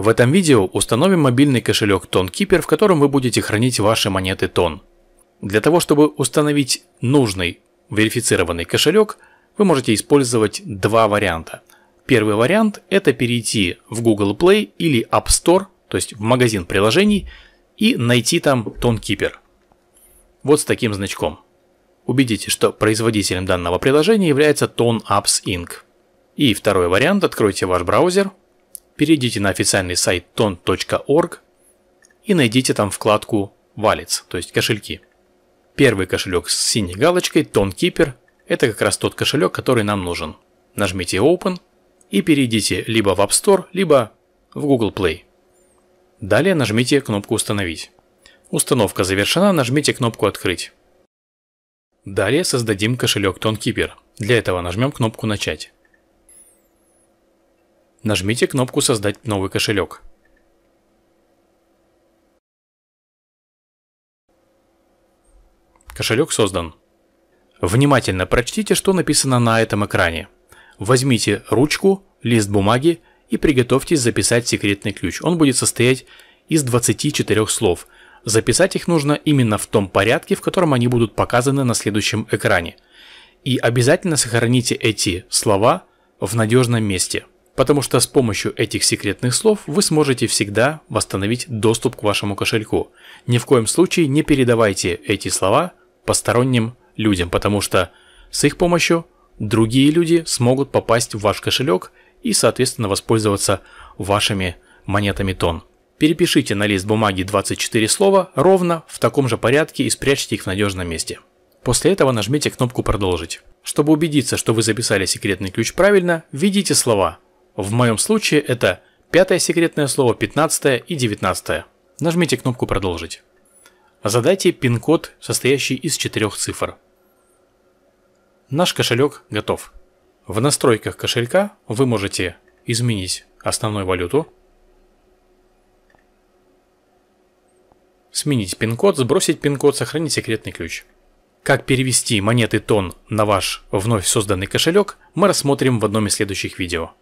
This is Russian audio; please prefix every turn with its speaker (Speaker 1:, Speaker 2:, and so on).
Speaker 1: В этом видео установим мобильный кошелек TonKeeper, в котором вы будете хранить ваши монеты Ton. Для того, чтобы установить нужный верифицированный кошелек, вы можете использовать два варианта. Первый вариант – это перейти в Google Play или App Store, то есть в магазин приложений, и найти там TonKeeper. Вот с таким значком. Убедитесь, что производителем данного приложения является Ton Apps Inc. И второй вариант – откройте ваш браузер – перейдите на официальный сайт ton.org и найдите там вкладку «Валец», то есть кошельки. Первый кошелек с синей галочкой TonKeeper – это как раз тот кошелек, который нам нужен. Нажмите Open и перейдите либо в App Store, либо в Google Play. Далее нажмите кнопку «Установить». Установка завершена, нажмите кнопку «Открыть». Далее создадим кошелек TonKeeper. Для этого нажмем кнопку «Начать». Нажмите кнопку «Создать новый кошелек». Кошелек создан. Внимательно прочтите, что написано на этом экране. Возьмите ручку, лист бумаги и приготовьтесь записать секретный ключ. Он будет состоять из 24 слов. Записать их нужно именно в том порядке, в котором они будут показаны на следующем экране. И обязательно сохраните эти слова в надежном месте потому что с помощью этих секретных слов вы сможете всегда восстановить доступ к вашему кошельку. Ни в коем случае не передавайте эти слова посторонним людям, потому что с их помощью другие люди смогут попасть в ваш кошелек и, соответственно, воспользоваться вашими монетами тон. Перепишите на лист бумаги 24 слова ровно в таком же порядке и спрячьте их в надежном месте. После этого нажмите кнопку «Продолжить». Чтобы убедиться, что вы записали секретный ключ правильно, введите слова – в моем случае это пятое секретное слово, пятнадцатое и девятнадцатое. Нажмите кнопку «Продолжить». Задайте пин-код, состоящий из четырех цифр. Наш кошелек готов. В настройках кошелька вы можете изменить основную валюту, сменить пин-код, сбросить пин-код, сохранить секретный ключ. Как перевести монеты тон на ваш вновь созданный кошелек, мы рассмотрим в одном из следующих видео.